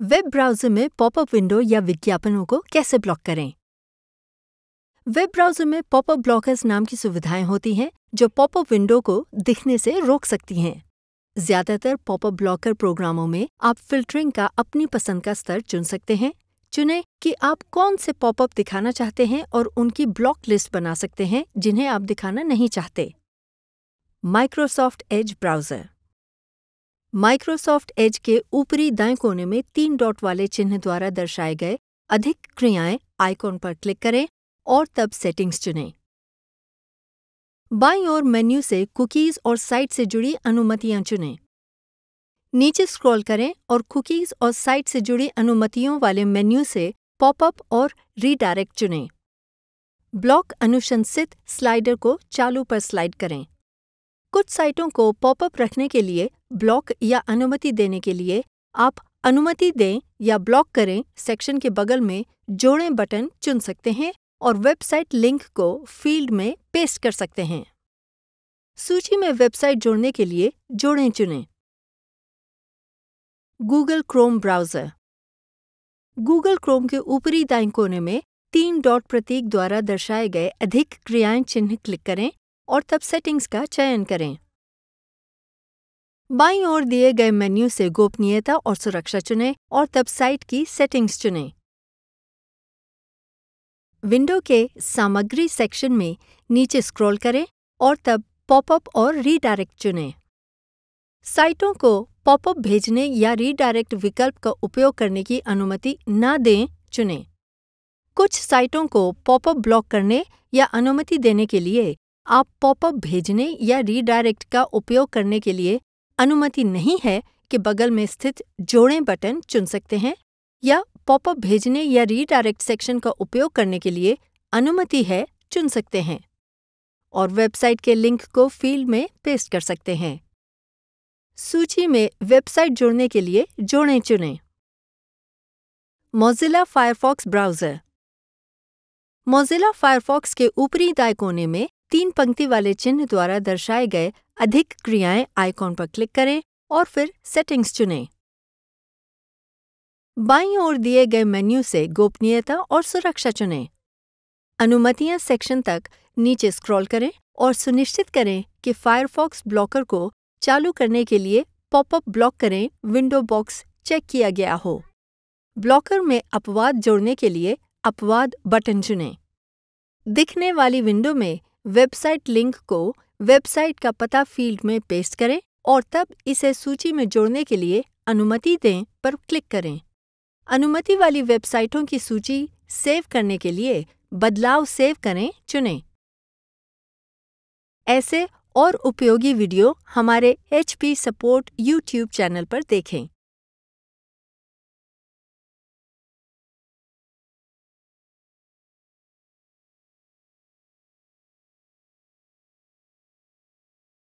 web browser में popup window या विज्ञापनों को कैसे ब्लॉक करें वेब ब्राउज़र में पॉपअप ब्लॉकर्स नाम की सुविधाएं होती हैं जो पॉपअप विंडो को दिखने से रोक सकती हैं ज़्यादातर पॉपअप ब्लॉकर प्रोग्रामों में आप फिल्टरिंग का अपनी पसंद का स्तर चुन सकते हैं चुनें कि आप कौन से पॉपअप दिखाना चाहते हैं और उनकी ब्लॉक लिस्ट बना सकते हैं जिन्हें आप दिखाना नहीं चाहते Microsoft Edge browser Microsoft Edge के ऊपरी दाएं कोने में तीन डॉट वाले चिन्ह द्वारा दर्शाए गए अधिक क्रियाएं आइकॉन पर क्लिक करें और तब सेटिंग्स चुनें बाईं ओर मेन्यू से कुकीज़ और साइट से जुड़ी अनुमतियां चुनें नीचे स्क्रॉल करें और कुकीज़ और साइट से जुड़ी अनुमतियों वाले मेन्यू से पॉपअप और रीडायरेक्ट चुनें ब्लॉक अनुशंसित स्लाइडर को चालू पर स्लाइड करें कुछ साइटों को पॉपअप रखने के लिए ब्लॉक या अनुमति देने के लिए आप अनुमति दें या ब्लॉक करें सेक्शन के बगल में जोड़ें बटन चुन सकते हैं और वेबसाइट लिंक को फील्ड में पेस्ट कर सकते हैं सूची में वेबसाइट जोड़ने के लिए जोड़ें चुनें Google Chrome browser Google Chrome के ऊपरी दाएं कोने में तीन डॉट प्रतीक द्वारा दर्शाए गए अधिक क्रियाएं चिन्ह क्लिक करें और तब सेटिंग्स का चयन करें बाईं ओर दिए गए मेन्यू से गोपनीयता और सुरक्षा चुनें और तब साइट की सेटिंग्स चुनें विंडो के सामग्री सेक्शन में नीचे स्क्रॉल करें और तब पॉपअप और रीडायरेक्ट चुनें साइटों को पॉपअप भेजने या रीडायरेक्ट विकल्प का उपयोग करने की अनुमति न दें चुनें कुछ साइटों को पॉपअप ब्लॉक करने या अनुमति देने के लिए आप पॉपअप भेजने या रीडायरेक्ट का उपयोग करने के लिए अनुमति नहीं है कि बगल में स्थित जोड़ें बटन चुन सकते हैं या पॉपअप भेजने या रीडायरेक्ट सेक्शन का उपयोग करने के लिए अनुमति है चुन सकते हैं और वेबसाइट के लिंक को फील्ड में पेस्ट कर सकते हैं सूची में वेबसाइट जोड़ने के लिए जोड़ें चुनें Mozilla Firefox browser Mozilla Firefox के ऊपरी दाएं कोने में तीन पंक्ति वाले चिन्ह द्वारा दर्शाए गए अधिक क्रियाएं आइकॉन पर क्लिक करें और फिर सेटिंग्स चुनें बाईं ओर दिए गए मेन्यू से गोपनीयता और सुरक्षा चुनें अनुमतियां सेक्शन तक नीचे स्क्रॉल करें और सुनिश्चित करें कि फायरफॉक्स ब्लॉकर को चालू करने के लिए पॉपअप ब्लॉक करें विंडो बॉक्स चेक किया गया हो ब्लॉकर में अपवाद जोड़ने के लिए अपवाद बटन चुनें दिखने वाली विंडो में वेबसाइट लिंक को वेबसाइट का पता फील्ड में पेस्ट करें और तब इसे सूची में जोड़ने के लिए अनुमति दें पर क्लिक करें अनुमति वाली वेबसाइटों की सूची सेव करने के लिए बदलाव सेव करें चुनें ऐसे और उपयोगी वीडियो हमारे H P support YouTube channel पर देखें